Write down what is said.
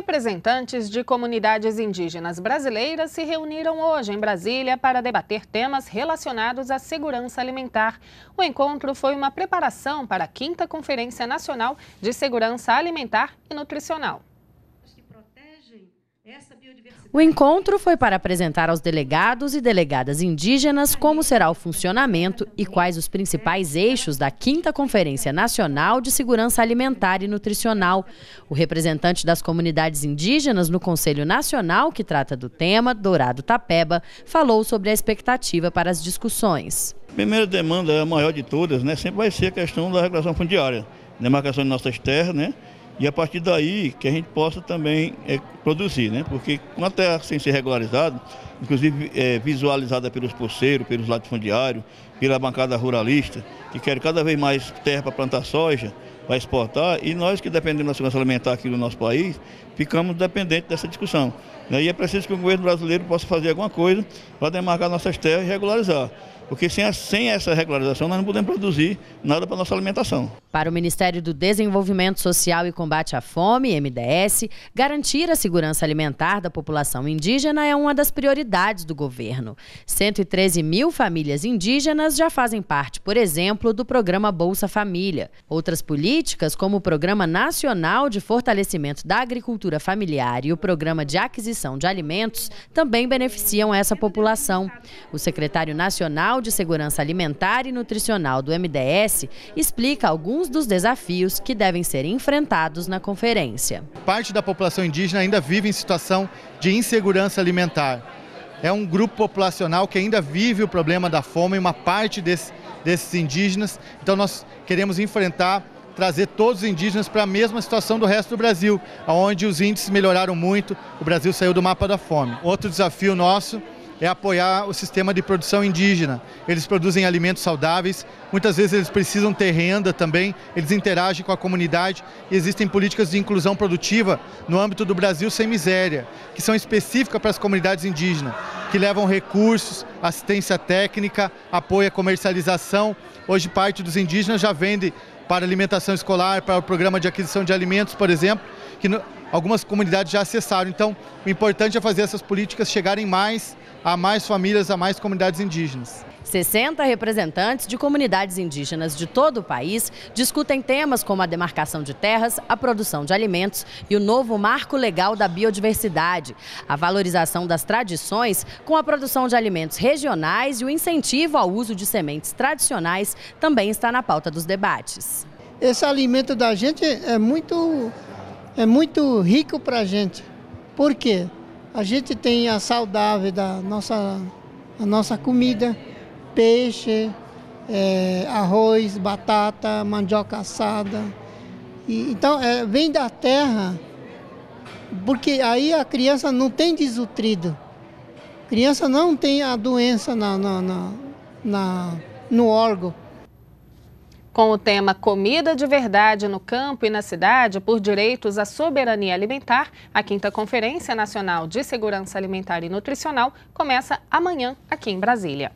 Representantes de comunidades indígenas brasileiras se reuniram hoje em Brasília para debater temas relacionados à segurança alimentar. O encontro foi uma preparação para a 5 Conferência Nacional de Segurança Alimentar e Nutricional. O encontro foi para apresentar aos delegados e delegadas indígenas como será o funcionamento e quais os principais eixos da 5 Conferência Nacional de Segurança Alimentar e Nutricional. O representante das comunidades indígenas no Conselho Nacional, que trata do tema, Dourado Tapeba, falou sobre a expectativa para as discussões. A primeira demanda, a maior de todas, né, sempre vai ser a questão da regulação fundiária, demarcação de nossas terras, né? e a partir daí que a gente possa também é, produzir, né? Porque com a terra sem ser regularizada, inclusive é, visualizada pelos pulseiros, pelos latifundiários, pela bancada ruralista, que quer cada vez mais terra para plantar soja, para exportar, e nós que dependemos da segurança alimentar aqui no nosso país, ficamos dependentes dessa discussão. Né? E é preciso que o governo brasileiro possa fazer alguma coisa para demarcar nossas terras e regularizar porque sem, a, sem essa regularização nós não podemos produzir nada para a nossa alimentação. Para o Ministério do Desenvolvimento Social e Combate à Fome, MDS, garantir a segurança alimentar da população indígena é uma das prioridades do governo. 113 mil famílias indígenas já fazem parte, por exemplo, do programa Bolsa Família. Outras políticas, como o Programa Nacional de Fortalecimento da Agricultura Familiar e o Programa de Aquisição de Alimentos, também beneficiam essa população. O secretário nacional de Segurança Alimentar e Nutricional do MDS explica alguns dos desafios que devem ser enfrentados na conferência. Parte da população indígena ainda vive em situação de insegurança alimentar. É um grupo populacional que ainda vive o problema da fome, uma parte desse, desses indígenas. Então nós queremos enfrentar trazer todos os indígenas para a mesma situação do resto do Brasil, onde os índices melhoraram muito, o Brasil saiu do mapa da fome. Outro desafio nosso é apoiar o sistema de produção indígena. Eles produzem alimentos saudáveis, muitas vezes eles precisam ter renda também, eles interagem com a comunidade e existem políticas de inclusão produtiva no âmbito do Brasil sem miséria, que são específicas para as comunidades indígenas, que levam recursos, assistência técnica, apoio à comercialização. Hoje parte dos indígenas já vende para alimentação escolar, para o programa de aquisição de alimentos, por exemplo, que algumas comunidades já acessaram. Então, o importante é fazer essas políticas chegarem mais a mais famílias, a mais comunidades indígenas. 60 representantes de comunidades indígenas de todo o país discutem temas como a demarcação de terras, a produção de alimentos e o novo marco legal da biodiversidade, a valorização das tradições com a produção de alimentos regionais e o incentivo ao uso de sementes tradicionais também está na pauta dos debates. Esse alimento da gente é muito é muito rico para a gente. Por quê? A gente tem a saudável da nossa, a nossa comida, peixe, é, arroz, batata, mandioca assada. E, então, é, vem da terra, porque aí a criança não tem desnutrido. A criança não tem a doença na, na, na, na no órgão. Com o tema Comida de Verdade no Campo e na Cidade por Direitos à Soberania Alimentar, a 5 Conferência Nacional de Segurança Alimentar e Nutricional começa amanhã aqui em Brasília.